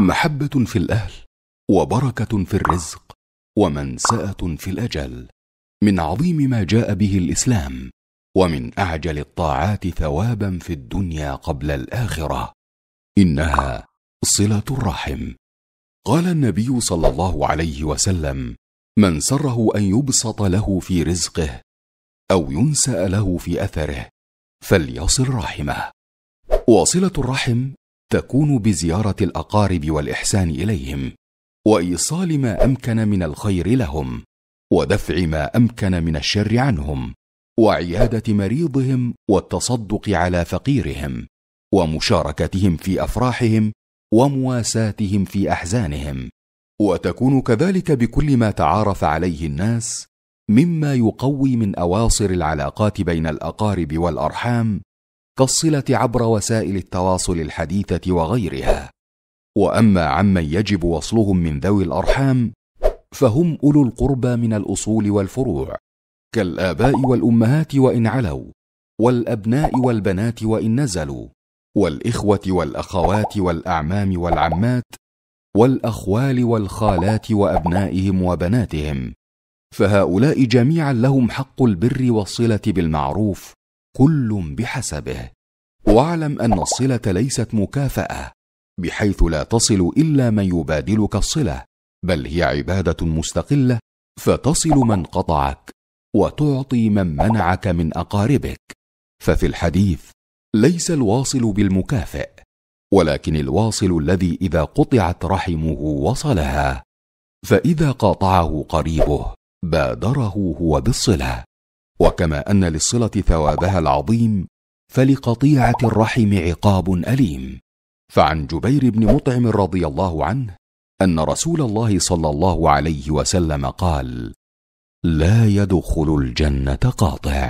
محبه في الاهل وبركه في الرزق ومنساه في الاجل من عظيم ما جاء به الاسلام ومن اعجل الطاعات ثوابا في الدنيا قبل الاخره انها صله الرحم قال النبي صلى الله عليه وسلم من سره ان يبسط له في رزقه او ينسا له في اثره فليصل رحمه وصله الرحم تكون بزياره الاقارب والاحسان اليهم وايصال ما امكن من الخير لهم ودفع ما امكن من الشر عنهم وعياده مريضهم والتصدق على فقيرهم ومشاركتهم في افراحهم ومواساتهم في احزانهم وتكون كذلك بكل ما تعارف عليه الناس مما يقوي من اواصر العلاقات بين الاقارب والارحام كالصله عبر وسائل التواصل الحديثه وغيرها واما عمن يجب وصلهم من ذوي الارحام فهم اولو القربى من الاصول والفروع كالاباء والامهات وان علوا والابناء والبنات وان نزلوا والاخوه والاخوات والاعمام والعمات والاخوال والخالات وابنائهم وبناتهم فهؤلاء جميعا لهم حق البر والصله بالمعروف كل بحسبه واعلم ان الصله ليست مكافاه بحيث لا تصل الا من يبادلك الصله بل هي عباده مستقله فتصل من قطعك وتعطي من منعك من اقاربك ففي الحديث ليس الواصل بالمكافئ ولكن الواصل الذي اذا قطعت رحمه وصلها فاذا قاطعه قريبه بادره هو بالصله وكما ان للصله ثوابها العظيم فلقطيعه الرحم عقاب اليم فعن جبير بن مطعم رضي الله عنه ان رسول الله صلى الله عليه وسلم قال لا يدخل الجنه قاطع